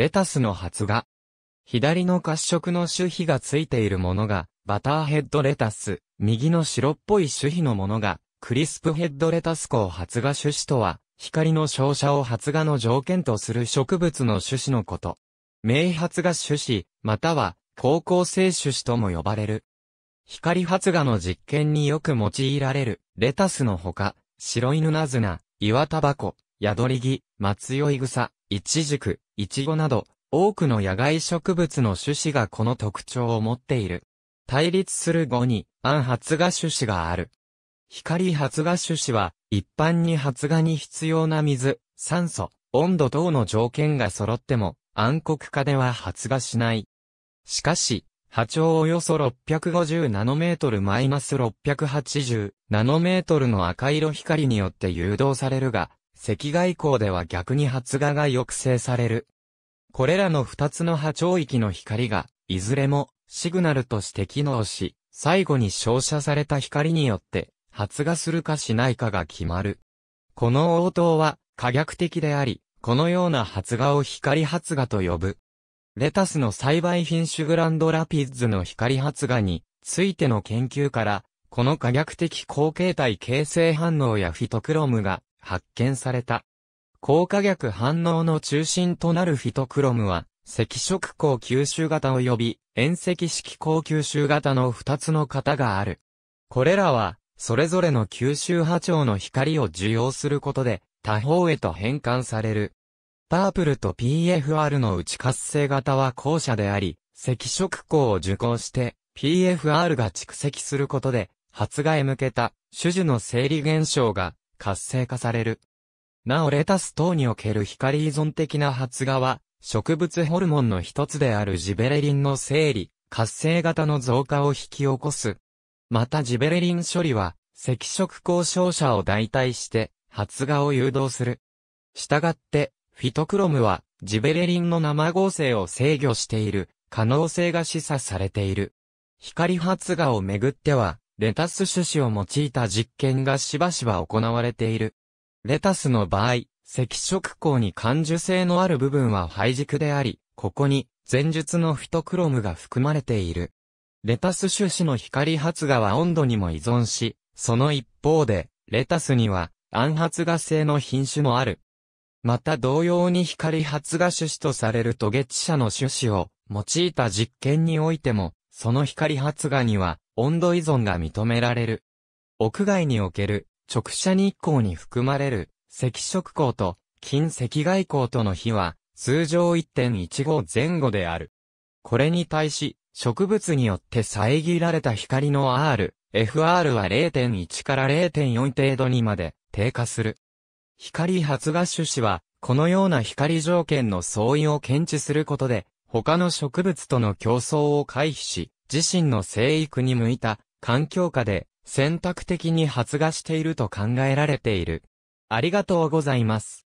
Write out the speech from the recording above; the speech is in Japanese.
レタスの発芽。左の褐色の種皮がついているものが、バターヘッドレタス、右の白っぽい種皮のものが、クリスプヘッドレタス鋼発芽種子とは、光の照射を発芽の条件とする植物の種子のこと。明発芽種子、または、高校生種子とも呼ばれる。光発芽の実験によく用いられる、レタスのほか、白犬ナズナ、岩タバコ、ヤドリギ、松酔草、イチジク、イチゴなど、多くの野外植物の種子がこの特徴を持っている。対立する語に、暗発芽種子がある。光発芽種子は、一般に発芽に必要な水、酸素、温度等の条件が揃っても、暗黒化では発芽しない。しかし、波長およそ650ナノメートルマイナス680ナノメートルの赤色光によって誘導されるが、赤外光では逆に発芽が抑制される。これらの二つの波長域の光が、いずれもシグナルとして機能し、最後に照射された光によって発芽するかしないかが決まる。この応答は可逆的であり、このような発芽を光発芽と呼ぶ。レタスの栽培品種グランドラピッズの光発芽についての研究から、この可逆的後形態形成反応やフィトクロムが発見された。高化逆反応の中心となるフィトクロムは、赤色光吸収型及び、遠赤色光吸収型の2つの型がある。これらは、それぞれの吸収波長の光を受容することで、他方へと変換される。パープルと PFR の内活性型は後者であり、赤色光を受光して、PFR が蓄積することで、発芽へ向けた、種々の生理現象が活性化される。なおレタス等における光依存的な発芽は、植物ホルモンの一つであるジベレリンの生理、活性型の増加を引き起こす。またジベレリン処理は、赤色交渉者を代替して、発芽を誘導する。したがって、フィトクロムは、ジベレリンの生合成を制御している、可能性が示唆されている。光発芽をめぐっては、レタス種子を用いた実験がしばしば行われている。レタスの場合、赤色光に感受性のある部分は灰軸であり、ここに前述のフィトクロムが含まれている。レタス種子の光発芽は温度にも依存し、その一方で、レタスには暗発芽性の品種もある。また同様に光発芽種子とされるトゲチ社の種子を用いた実験においても、その光発芽には温度依存が認められる。屋外における直射日光に含まれる赤色光と近赤外光との比は通常1.15前後である。これに対し植物によって遮られた光の R、FR は0.1から0.4程度にまで低下する。光発芽種子はこのような光条件の相違を検知することで他の植物との競争を回避し自身の生育に向いた環境下で選択的に発芽していると考えられている。ありがとうございます。